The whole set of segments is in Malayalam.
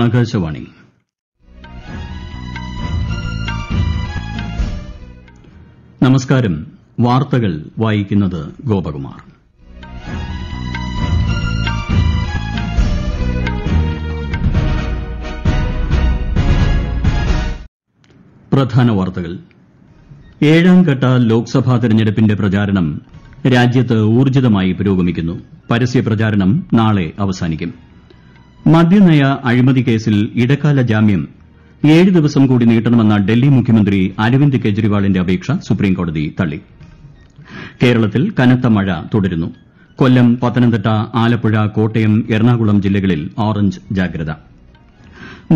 ആകാശവാണി നമസ്കാരം വാർത്തകൾ വായിക്കുന്നത് ഗോപകുമാർ പ്രധാന വാർത്തകൾ ഏഴാം ഘട്ട ലോക്സഭാ തെരഞ്ഞെടുപ്പിന്റെ പ്രചാരണം രാജ്യത്ത് ഊർജ്ജിതമായി പുരോഗമിക്കുന്നു പരസ്യ പ്രചാരണം നാളെ അവസാനിക്കും മദ്യനയ അഴിമതി കേസിൽ ഇടക്കാല ജാമ്യം ഏഴ് ദിവസം കൂടി നീട്ടണമെന്ന ഡൽഹി മുഖ്യമന്ത്രി അരവിന്ദ് കെജ്രിവാളിന്റെ അപേക്ഷ സുപ്രീംകോടതി തള്ളി കേരളത്തിൽ കനത്ത മഴ തുടരുന്നു കൊല്ലം പത്തനംതിട്ട ആലപ്പുഴ കോട്ടയം എറണാകുളം ജില്ലകളിൽ ഓറഞ്ച് ജാഗ്രത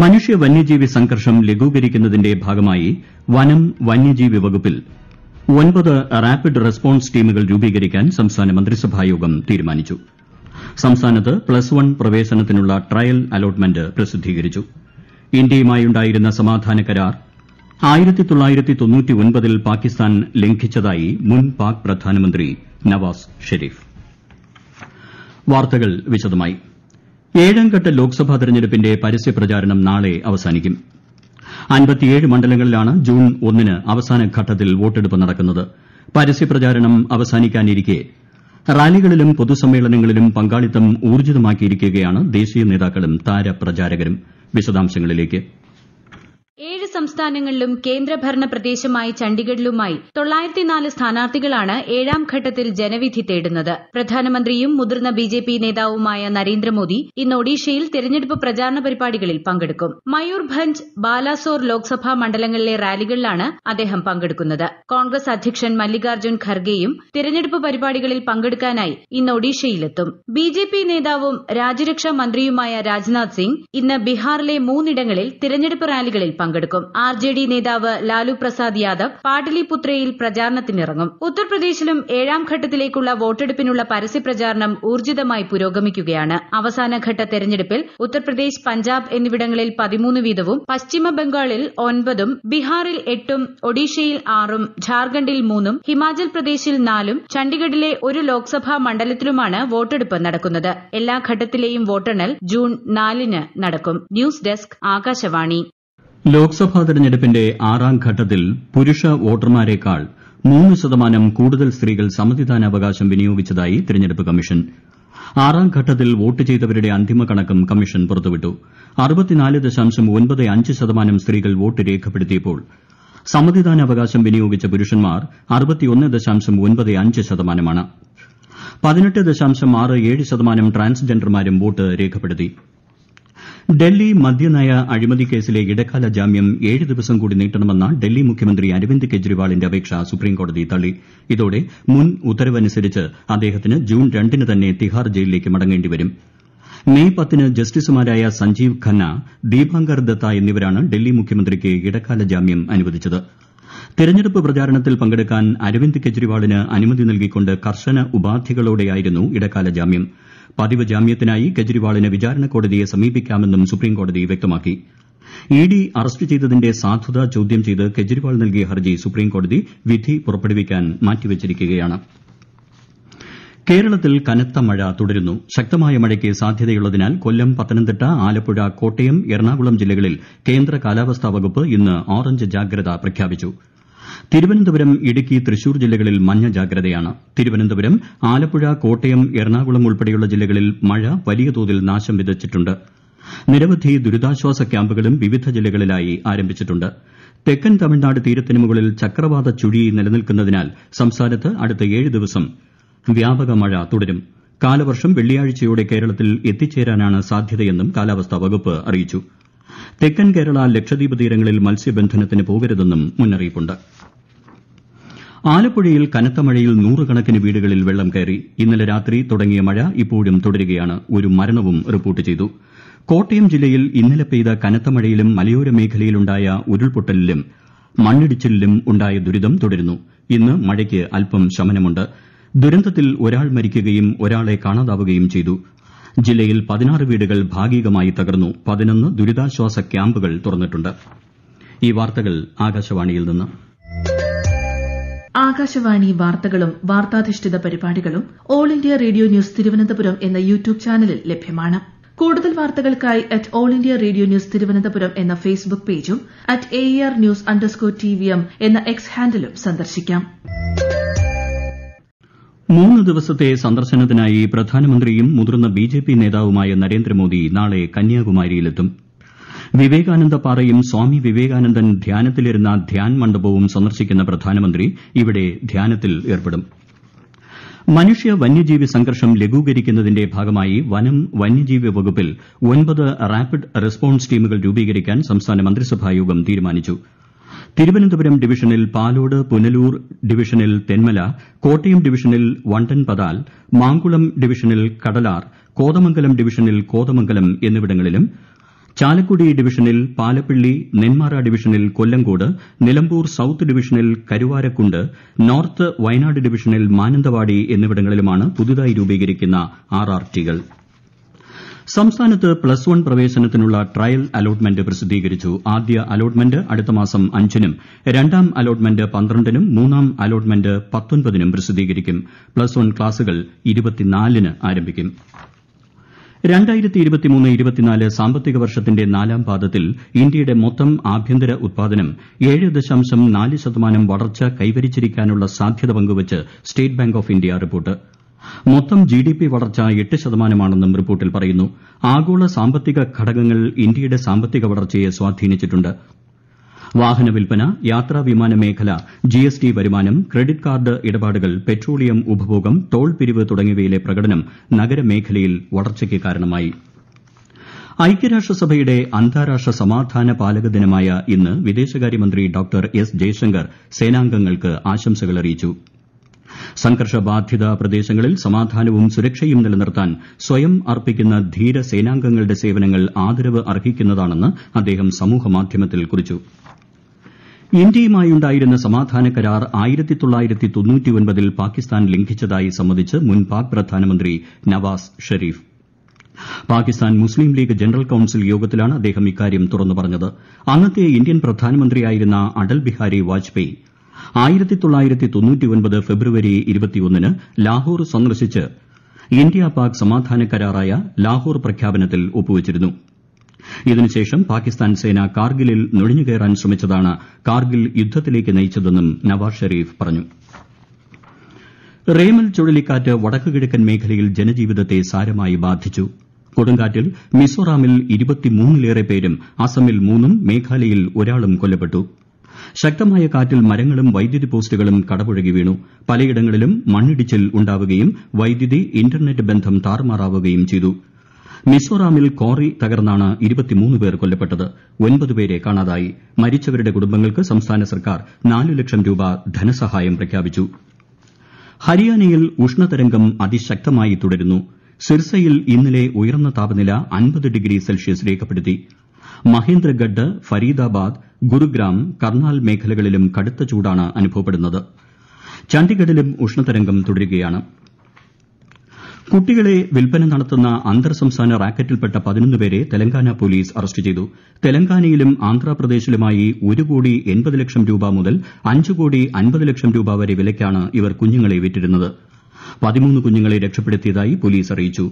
മനുഷ്യ വന്യജീവി സംഘർഷം ലഘൂകരിക്കുന്നതിന്റെ ഭാഗമായി വനം വന്യജീവി വകുപ്പിൽ ഒൻപത് റാപ്പിഡ് റെസ്പോൺസ് ടീമുകൾ രൂപീകരിക്കാൻ സംസ്ഥാന മന്ത്രിസഭായോഗം യോഗം തീരുമാനിച്ചു സംസ്ഥാനത്ത് പ്ലസ് വൺ പ്രവേശനത്തിനുള്ള ട്രയൽ അലോട്ട്മെന്റ് പ്രസിദ്ധീകരിച്ചു ഇന്ത്യയുമായുണ്ടായിരുന്ന സമാധാന കരാർ ൽ പാകിസ്ഥാൻ ലംഘിച്ചതായി മുൻ പാക് പ്രധാനമന്ത്രി നവാസ് ഷെരീഫ് വാർത്തകൾ വിശദമായി ഘട്ട ലോക്സഭാ തെരഞ്ഞെടുപ്പിന്റെ പരസ്യ പ്രചാരണം നാളെ അവസാനിക്കും മണ്ഡലങ്ങളിലാണ് ജൂൺ ഒന്നിന് അവസാനഘട്ടത്തിൽ വോട്ടെടുപ്പ് നടക്കുന്നത് പരസ്യപ്രചാരണം അവസാനിക്കാനിരിക്കെ റാലികളിലും പൊതുസമ്മേളനങ്ങളിലും പങ്കാളിത്തം ഊർജ്ജിതമാക്കിയിരിക്കുകയാണ് ദേശീയ നേതാക്കളും താരപ്രചാരകരും വിശദാംശങ്ങളിലേക്ക് സംസ്ഥാനങ്ങളിലും കേന്ദ്രഭരണ പ്രദേശമായ ചണ്ഡിഗഡിലുമായി സ്ഥാനാർത്ഥികളാണ് ഏഴാം ഘട്ടത്തിൽ ജനവിധി തേടുന്നത് പ്രധാനമന്ത്രിയും മുതിർന്ന ബിജെപി നേതാവുമായ നരേന്ദ്രമോദി ഇന്ന് ഒഡീഷയിൽ തെരഞ്ഞെടുപ്പ് പ്രചാരണ പരിപാടികളിൽ പങ്കെടുക്കും മയൂർഭഞ്ച് ബാലാസോർ ലോക്സഭാ മണ്ഡലങ്ങളിലെ റാലികളിലാണ് അദ്ദേഹം പങ്കെടുക്കുന്നത് കോൺഗ്രസ് അധ്യക്ഷൻ മല്ലികാർജ്ജുൻ ഖർഗെയും തെരഞ്ഞെടുപ്പ് പരിപാടികളിൽ പങ്കെടുക്കാനായി ഇന്ന് ഒഡീഷയിലെത്തും ബിജെപി നേതാവും രാജ്യരക്ഷാ മന്ത്രിയുമായ രാജ്നാഥ് സിംഗ് ഇന്ന് ബീഹാറിലെ മൂന്നിടങ്ങളിൽ തെരഞ്ഞെടുപ്പ് റാലികളിൽ പങ്കെടുക്കും പങ്കെടുക്കും ആർ ജെ ഡി നേതാവ് ലാലു പ്രസാദ് യാദവ് പാട്ടിലിപുത്രയിൽ പ്രചാരണത്തിനിറങ്ങും ഉത്തർപ്രദേശിലും ഏഴാം ഘട്ടത്തിലേക്കുള്ള വോട്ടെടുപ്പിനുള്ള പരസ്യപ്രചാരണം ഊർജ്ജിതമായി പുരോഗമിക്കുകയാണ് അവസാനഘട്ട തെരഞ്ഞെടുപ്പിൽ ഉത്തർപ്രദേശ് പഞ്ചാബ് എന്നിവിടങ്ങളിൽ പതിമൂന്ന് വീതവും പശ്ചിമ ബംഗാളിൽ ഒൻപതും ബീഹാറിൽ എട്ടും ഒഡീഷയിൽ ആറും ഝാർഖണ്ഡിൽ മൂന്നും ഹിമാചൽ പ്രദേശിൽ നാലും ചണ്ഡിഗഡിലെ ഒരു ലോക്സഭാ മണ്ഡലത്തിലുമാണ് വോട്ടെടുപ്പ് നടക്കുന്നത് എല്ലാ ഘട്ടത്തിലെയും വോട്ടെണ്ണൽ ജൂൺ നാലിന് നടക്കും ന്യൂസ് ഡെസ്ക് ആകാശവാണി ലോക്സഭാ തെരഞ്ഞെടുപ്പിന്റെ ആറാം ഘട്ടത്തിൽ പുരുഷ വോട്ടർമാരെക്കാൾ മൂന്ന് ശതമാനം കൂടുതൽ സ്ത്രീകൾ സമ്മതിദാനാവകാശം വിനിയോഗിച്ചതായി തെരഞ്ഞെടുപ്പ് കമ്മീഷൻ ആറാം ഘട്ടത്തിൽ വോട്ട് ചെയ്തവരുടെ അന്തിമ കണക്കും കമ്മീഷൻ പുറത്തുവിട്ടു ശതമാനം സ്ത്രീകൾ വോട്ട് രേഖപ്പെടുത്തിയപ്പോൾ സമ്മതിദാനാവകാശം വിനിയോഗിച്ച പുരുഷന്മാർ ശതമാനമാണ് ശതമാനം ട്രാൻസ്ജെൻഡർമാരും വോട്ട് രേഖപ്പെടുത്തി ഡൽഹി മദ്യനയ കേസിലെ ഇടക്കാല ജാമ്യം ഏഴ് ദിവസം കൂടി നീട്ടണമെന്ന ഡൽഹി മുഖ്യമന്ത്രി അരവിന്ദ് കെജ്രിവാളിന്റെ അപേക്ഷ സുപ്രീംകോടതി തള്ളി ഇതോടെ മുൻ ഉത്തരവനുസരിച്ച് അദ്ദേഹത്തിന് ജൂൺ രണ്ടിന് തന്നെ തിഹാർ ജയിലിലേക്ക് മടങ്ങേണ്ടി വരും മെയ് പത്തിന് ജസ്റ്റിസുമാരായ സഞ്ജീവ് ഖന്ന ദീപാങ്കർ ദത്ത എന്നിവരാണ് ഡൽഹി മുഖ്യമന്ത്രിക്ക് ഇടക്കാല ജാമ്യം അനുവദിച്ചത് തെരഞ്ഞെടുപ്പ് പ്രചാരണത്തിൽ പങ്കെടുക്കാൻ അരവിന്ദ് കെജ്രിവാളിന് അനുമതി നൽകിക്കൊണ്ട് കർശന ഉപാധികളോടെയായിരുന്നു ഇടക്കാല ജാമ്യം പതിവ് ജാമ്യത്തിനായി കെജ്രിവാളിന് വിചാരണ കോടതിയെ സമീപിക്കാമെന്നും സുപ്രീംകോടതി വ്യക്തമാക്കി ഇഡി അറസ്റ്റ് ചെയ്തതിന്റെ സാധുത ചോദ്യം ചെയ്ത് കെജ്രിവാൾ നൽകിയ ഹർജി സുപ്രീംകോടതി വിധി പുറപ്പെടുവിക്കാൻ മാറ്റിവച്ചിരിക്കുകയാണ് കേരളത്തിൽ കനത്ത മഴ തുടരുന്നു ശക്തമായ മഴയ്ക്ക് സാധ്യതയുള്ളതിനാൽ കൊല്ലം പത്തനംതിട്ട ആലപ്പുഴ കോട്ടയം എറണാകുളം ജില്ലകളിൽ കേന്ദ്ര കാലാവസ്ഥാ വകുപ്പ് ഇന്ന് ഓറഞ്ച് ജാഗ്രത പ്രഖ്യാപിച്ചു തിരുവനന്തപുരം ഇടുക്കി തൃശൂർ ജില്ലകളിൽ മഞ്ഞ ജാഗ്രതയാണ് തിരുവനന്തപുരം ആലപ്പുഴ കോട്ടയം എറണാകുളം ഉൾപ്പെടെയുള്ള ജില്ലകളിൽ മഴ വലിയ തോതിൽ നാശം വിതച്ചിട്ടുണ്ട് നിരവധി ദുരിതാശ്വാസ ക്യാമ്പുകളും വിവിധ ജില്ലകളിലായി ആരംഭിച്ചിട്ടുണ്ട് തെക്കൻ തമിഴ്നാട് തീരത്തിന് മുകളിൽ ചക്രവാത ചുഴി നിലനിൽക്കുന്നതിനാൽ സംസ്ഥാനത്ത് അടുത്ത ഏഴ് ദിവസം വ്യാപക മഴ തുടരും കാലവർഷം വെള്ളിയാഴ്ചയോടെ കേരളത്തിൽ എത്തിച്ചേരാനാണ് സാധ്യതയെന്നും കാലാവസ്ഥാ വകുപ്പ് അറിയിച്ചു തെക്കൻ കേരള ലക്ഷദ്വീപ് തീരങ്ങളിൽ മത്സ്യബന്ധനത്തിന് പോകരുതെന്നും ് ആലപ്പുഴയിൽ കനത്ത മഴയിൽ നൂറുകണക്കിന് വീടുകളിൽ വെള്ളം കയറി ഇന്നലെ രാത്രി തുടങ്ങിയ മഴ ഇപ്പോഴും തുടരുകയാണ് ഒരു മരണവും റിപ്പോർട്ട് ചെയ്തു കോട്ടയം ജില്ലയിൽ ഇന്നലെ പെയ്ത കനത്ത മഴയിലും മലയോര മേഖലയിലുണ്ടായ ഉരുൾപൊട്ടലിലും മണ്ണിടിച്ചിലിലും ഉണ്ടായ ദുരിതം തുടരുന്നു ഇന്ന് മഴയ്ക്ക് അല്പം ശമനമുണ്ട് ദുരന്തത്തിൽ ഒരാൾ മരിക്കുകയും ഒരാളെ കാണാതാവുകയും ചെയ്തു ജില്ലയിൽ പതിനാറ് വീടുകൾ ഭാഗികമായി തകർന്നു പതിനൊന്ന് ദുരിതാശ്വാസ ക്യാമ്പുകൾ തുറന്നിട്ടു ് ആകാശവാണി വാർത്തകളും വാർത്താധിഷ്ഠിത പരിപാടികളും all India radio news Thiruvananthapuram എന്ന യൂട്യൂബ് ചാനലിൽ ലഭ്യമാണ് കൂടുതൽ വാർത്തകൾക്കായി at all India radio news Thiruvananthapuram എന്ന ഫേസ്ബുക്ക് പേജും at A R news underscore T V M എന്ന എക്സ് ഹാൻഡിലും സന്ദർശിക്കാം മൂന്ന് ദിവസത്തെ സന്ദർശനത്തിനായി പ്രധാനമന്ത്രിയും മുതിർന്ന ബിജെപി നേതാവുമായ നരേന്ദ്രമോദി നാളെ കന്യാകുമാരിയിലെത്തും വിവേകാനന്ദ പാറയും സ്വാമി വിവേകാനന്ദൻ ധ്യാനത്തിലിരുന്ന ധ്യാൻ മണ്ഡപവും സന്ദർശിക്കുന്ന പ്രധാനമന്ത്രി ഇവിടെ ധ്യാനത്തിൽ ഏർപ്പെടും മനുഷ്യ വന്യജീവി സംഘർഷം ലഘൂകരിക്കുന്നതിന്റെ ഭാഗമായി വനം വന്യജീവി വകുപ്പിൽ ഒൻപത് റാപ്പിഡ് റെസ്പോൺസ് ടീമുകൾ രൂപീകരിക്കാൻ സംസ്ഥാന മന്ത്രിസഭായോഗം തീരുമാനിച്ചു തിരുവനന്തപുരം ഡിവിഷനിൽ പാലോട് പുനലൂർ ഡിവിഷനിൽ തെന്മല കോട്ടയം ഡിവിഷനിൽ വണ്ടൻപതാൽ മാങ്കുളം ഡിവിഷനിൽ കടലാർ കോതമംഗലം ഡിവിഷനിൽ കോതമംഗലം എന്നിവിടങ്ങളിലും ചാലക്കുടി ഡിവിഷനിൽ പാലപ്പിള്ളി നെന്മാറ ഡിവിഷനിൽ കൊല്ലങ്കോട് നിലമ്പൂർ സൌത്ത് ഡിവിഷനിൽ കരുവാരക്കുണ്ട് നോർത്ത് വയനാട് ഡിവിഷനിൽ മാനന്തവാടി എന്നിവിടങ്ങളിലുമാണ് പുതുതായി രൂപീകരിക്കുന്ന ആർആർടികൾ സംസ്ഥാനത്ത് പ്ലസ് വൺ പ്രവേശനത്തിനുള്ള ട്രയൽ അലോട്ട്മെന്റ് പ്രസിദ്ധീകരിച്ചു ആദ്യ അലോട്ട്മെന്റ് അടുത്ത മാസം അഞ്ചിനും രണ്ടാം അലോട്ട്മെന്റ് പന്ത്രണ്ടിനും മൂന്നാം അലോട്ട്മെന്റ് പത്തൊൻപതിനും പ്രസിദ്ധീകരിക്കും പ്ലസ് വൺ ക്ലാസുകൾ ആരംഭിക്കും വർഷം സാമ്പത്തിക വർഷത്തിന്റെ നാലാം പാദത്തിൽ ഇന്ത്യയുടെ മൊത്തം ആഭ്യന്തര ഉത്പാദനം ഏഴ് ദശാംശം നാല് ശതമാനം വളർച്ച കൈവരിച്ചിരിക്കാനുള്ള സാധ്യത പങ്കുവച്ച് State Bank of India report മൊത്തം ജിഡിപി വളർച്ച എട്ട് ശതമാനമാണെന്നും റിപ്പോർട്ടിൽ പറയുന്നു ആഗോള സാമ്പത്തിക ഘടകങ്ങൾ ഇന്ത്യയുടെ സാമ്പത്തിക വളർച്ചയെ സ്വാധീനിച്ചിട്ടു ് വാഹന വിൽപ്പന യാത്രാ വിമാന മേഖല ജിഎസ്ടി വരുമാനം ക്രെഡിറ്റ് കാർഡ് ഇടപാടുകൾ പെട്രോളിയം ഉപഭോഗം ടോൾ പിരിവ് തുടങ്ങിയവയിലെ പ്രകടനം നഗരമേഖലയിൽ വളർച്ചയ്ക്ക് കാരണമായി ഐക്യരാഷ്ട്രസഭയുടെ അന്താരാഷ്ട്ര സമാധാന പാലക ദിനമായ ഇന്ന് വിദേശകാര്യമന്ത്രി ഡോക്ടർ എസ് ജയശങ്കർ സേനാംഗങ്ങൾക്ക് ആശംസകൾ അറിയിച്ചു സംഘർഷബാധിത പ്രദേശങ്ങളിൽ സമാധാനവും സുരക്ഷയും നിലനിർത്താൻ സ്വയം അർപ്പിക്കുന്ന ധീര സേനാംഗങ്ങളുടെ സേവനങ്ങൾ ആദരവ് അർഹിക്കുന്നതാണെന്ന് അദ്ദേഹം സമൂഹമാധ്യമത്തിൽ കുറിച്ചു ഇന്ത്യയുമായുണ്ടായിരുന്ന സമാധാന കരാർ ൽ പാകിസ്ഥാൻ ലംഘിച്ചതായി സമ്മതിച്ച് മുൻ പാക് പ്രധാനമന്ത്രി Nawaz Sharif Pakistan Muslim League general council യോഗത്തിലാണ് അദ്ദേഹം ഇക്കാര്യം തുറന്നു പറഞ്ഞത് അന്നത്തെ ഇന്ത്യൻ പ്രധാനമന്ത്രിയായിരുന്ന അടൽ ബിഹാരി വാജ്പേയി ഫെബ്രുവരി ന് ലാഹോർ സന്ദർശിച്ച് ഇന്ത്യ പാക് സമാധാന കരാറായ ലാഹോർ പ്രഖ്യാപനത്തിൽ ഒപ്പുവച്ചിരുന്നു ഇതിനുശേഷം പാകിസ്ഥാൻ സേന കാർഗിലിൽ നുഴഞ്ഞുകയറാൻ ശ്രമിച്ചതാണ് കാർഗിൽ യുദ്ധത്തിലേക്ക് നയിച്ചതെന്നും നവാസ് ഷെരീഫ് പറഞ്ഞു റേമൽ ചുഴലിക്കാറ്റ് വടക്കു കിഴക്കൻ മേഖലയിൽ ജനജീവിതത്തെ സാരമായി ബാധിച്ചു കൊടുങ്കാറ്റിൽ മിസോറാമിൽ ഇരുപത്തിമൂന്നിലേറെ പേരും അസമിൽ മൂന്നും മേഘാലയയിൽ ഒരാളും കൊല്ലപ്പെട്ടു ശക്തമായ കാറ്റിൽ മരങ്ങളും വൈദ്യുതി പോസ്റ്റുകളും കടപുഴകി വീണു പലയിടങ്ങളിലും മണ്ണിടിച്ചിൽ ഉണ്ടാവുകയും വൈദ്യുതി ഇന്റർനെറ്റ് ബന്ധം താറുമാറാവുകയും ചെയ്തു മിസോറാമിൽ കാറി തകർന്നാണ് പേർ കൊല്ലപ്പെട്ടത് പേരെ കാണാതായി മരിച്ചവരുടെ കുടുംബങ്ങൾക്ക് സംസ്ഥാന സർക്കാർ നാല് ലക്ഷം രൂപ ധനസഹായം പ്രഖ്യാപിച്ചു ഹരിയാനയിൽ ഉഷ്ണതരംഗം അതിശക്തമായി തുടരുന്നു സിർസയിൽ ഇന്നലെ ഉയർന്ന താപനില അൻപത് ഡിഗ്രി സെൽഷ്യസ് രേഖപ്പെടുത്തി മഹേന്ദ്രഗഡ് ഫരീദാബാദ് ഗുരുഗ്രാം കർണാൽ മേഖലകളിലും കടുത്ത ചൂടാണ് അനുഭവപ്പെടുന്നത് ചണ്ഡിഗഡിലും ഉഷ്ണതരംഗം തുടരുകയാണ് കുട്ടികളെ വിൽപ്പന നടത്തുന്ന അന്തർ സംസ്ഥാന റാക്കറ്റിൽപ്പെട്ട പേരെ തെലങ്കാന പോലീസ് അറസ്റ്റ് ചെയ്തു തെലങ്കാനയിലും ആന്ധ്രാപ്രദേശിലുമായി ഒരു കോടി എൺപത് ലക്ഷം രൂപ മുതൽ അഞ്ച് കോടി അൻപത് ലക്ഷം രൂപ വരെ വിലയ്ക്കാണ് ഇവർ കുഞ്ഞുങ്ങളെ വിറ്റിരുന്നത് പതിമൂന്ന് കുഞ്ഞുങ്ങളെ രക്ഷപ്പെടുത്തിയതായി പോലീസ് അറിയിച്ചു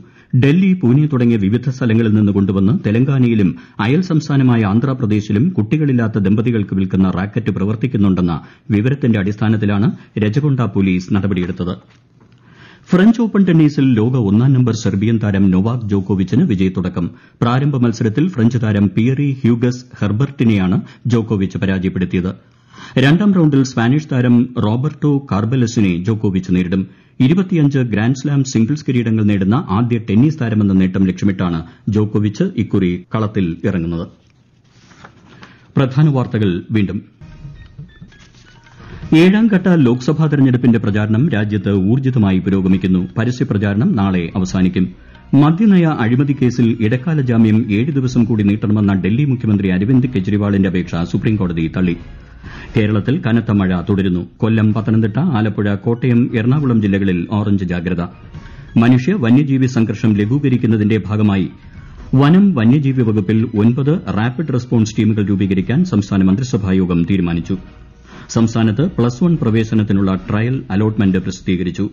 ഡൽഹി പൂനെ തുടങ്ങിയ വിവിധ സ്ഥലങ്ങളിൽ നിന്ന് കൊണ്ടുവന്ന് തെലങ്കാനയിലും അയൽ സംസ്ഥാനമായ ആന്ധ്രാപ്രദേശിലും കുട്ടികളില്ലാത്ത ദമ്പതികൾക്ക് വിൽക്കുന്ന റാക്കറ്റ് പ്രവർത്തിക്കുന്നുണ്ടെന്ന വിവരത്തിന്റെ അടിസ്ഥാനത്തിലാണ് രജകൊണ്ട പോലീസ് നടപടിയെടുത്തത് ഫ്രഞ്ച് ഓപ്പൺ ടെന്നീസിൽ ലോക ഒന്നാം നമ്പർ സെർബിയൻ താരം നൊവാക് ജോക്കോവിച്ചിന് വിജയത്തുടക്കം പ്രാരംഭ മത്സരത്തിൽ ഫ്രഞ്ച് താരം പിയറി ഹ്യൂഗസ് ഹെർബർട്ടിനെയാണ് ജോക്കോവിച്ച് പരാജയപ്പെടുത്തിയത് രണ്ടാം റൌണ്ടിൽ സ്പാനിഷ് താരം റോബർട്ടോ കാർബലസിനെ ജോക്കോവിച്ച് നേരിടും ഗ്രാൻഡ്സ്ലാം സിംഗിൾസ് കിരീടങ്ങൾ നേടുന്ന ആദ്യ ടെന്നീസ് താരമെന്ന നേട്ടം ലക്ഷ്യമിട്ടാണ് ജോക്കോവിച്ച് ഇക്കുറി കളത്തിലിറങ്ങുന്നത് ഏഴാം ഘട്ട ലോക്സഭാ തെരഞ്ഞെടുപ്പിന്റെ പ്രചാരണം രാജ്യത്ത് ഊർജ്ജിതമായി പുരോഗമിക്കുന്നു പരസ്യപ്രചാരണം നാളെ അവസാനിക്കും മദ്യനയ അഴിമതിക്കേസിൽ ഇടക്കാല ജാമ്യം ഏഴ് ദിവസം കൂടി നീട്ടണമെന്ന ഡൽഹി മുഖ്യമന്ത്രി അരവിന്ദ് കെജ്രിവാളിന്റെ അപേക്ഷ സുപ്രീംകോടതി തള്ളി കേരളത്തിൽ കനത്ത മഴ തുടരുന്നു കൊല്ലം പത്തനംതിട്ട ആലപ്പുഴ കോട്ടയം എറണാകുളം ജില്ലകളിൽ ഓറഞ്ച് ജാഗ്രത മനുഷ്യ വന്യജീവി സംഘർഷം ലഘൂകരിക്കുന്നതിന്റെ ഭാഗമായി വനം വന്യജീവി വകുപ്പിൽ ഒൻപത് റാപ്പിഡ് റെസ്പോൺസ് ടീമുകൾ രൂപീകരിക്കാൻ സംസ്ഥാന മന്ത്രിസഭാ യോഗം തീരുമാനിച്ചു സംസ്ഥാനത്ത് പ്ലസ് വൺ പ്രവേശനത്തിനുള്ള ട്രയൽ അലോട്ട്മെന്റ് പ്രസിദ്ധീകരിച്ചു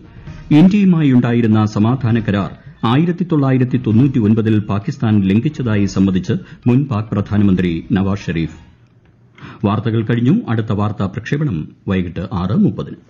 ഇന്ത്യയുമായുണ്ടായിരുന്ന സമാധാന കരാർ പാകിസ്ഥാൻ ലംഘിച്ചതായി സംബന്ധിച്ച് മുൻ പാക് പ്രധാനമന്ത്രി നവാസ് ഷെരീഫ് വാർത്തകൾ കഴിഞ്ഞു അടുത്ത വാർത്താ പ്രക്ഷേപണം വൈകിട്ട് ആറ് മുപ്പതിന്